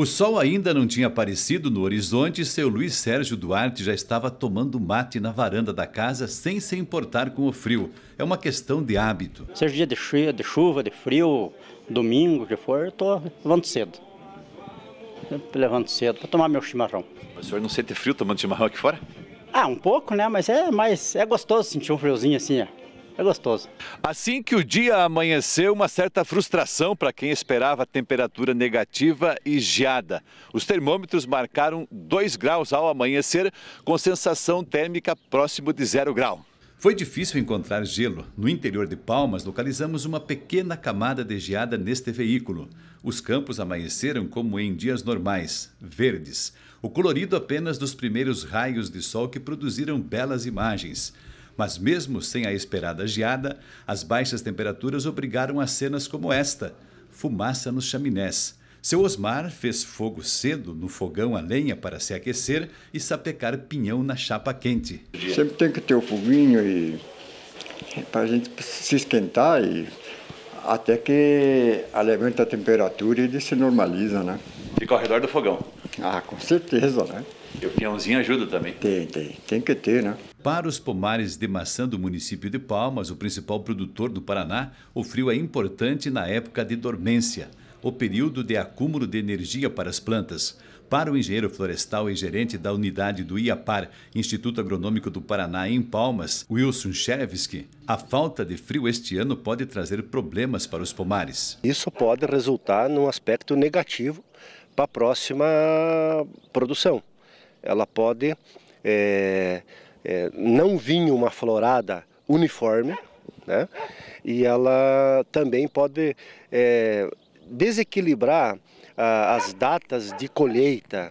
O sol ainda não tinha aparecido no horizonte e seu Luiz Sérgio Duarte já estava tomando mate na varanda da casa sem se importar com o frio. É uma questão de hábito. Seja é dia de chuva, de, chuva, de frio, domingo, que for, eu tô levando cedo. Sempre levanto cedo para tomar meu chimarrão. O senhor não sente frio tomando chimarrão aqui fora? Ah, um pouco, né? Mas é mas é gostoso sentir um friozinho assim, ó é gostoso. Assim que o dia amanheceu, uma certa frustração para quem esperava temperatura negativa e geada. Os termômetros marcaram 2 graus ao amanhecer, com sensação térmica próximo de zero grau. Foi difícil encontrar gelo. No interior de Palmas, localizamos uma pequena camada de geada neste veículo. Os campos amanheceram como em dias normais, verdes. O colorido apenas dos primeiros raios de sol que produziram belas imagens. Mas, mesmo sem a esperada geada, as baixas temperaturas obrigaram a cenas como esta: fumaça nos chaminés. Seu Osmar fez fogo cedo no fogão a lenha para se aquecer e sapecar pinhão na chapa quente. Sempre tem que ter o foguinho e para a gente se esquentar e até que levanta a temperatura e se normaliza, né? Fica ao redor do fogão. Ah, com certeza, né? E o peãozinho ajuda também. Tem, tem. Tem que ter, né? Para os pomares de maçã do município de Palmas, o principal produtor do Paraná, o frio é importante na época de dormência, o período de acúmulo de energia para as plantas. Para o engenheiro florestal e gerente da unidade do IAPAR, Instituto Agronômico do Paraná, em Palmas, Wilson Cherevski, a falta de frio este ano pode trazer problemas para os pomares. Isso pode resultar num aspecto negativo para a próxima produção. Ela pode é, é, não vir uma florada uniforme, né? e ela também pode é, desequilibrar ah, as datas de colheita.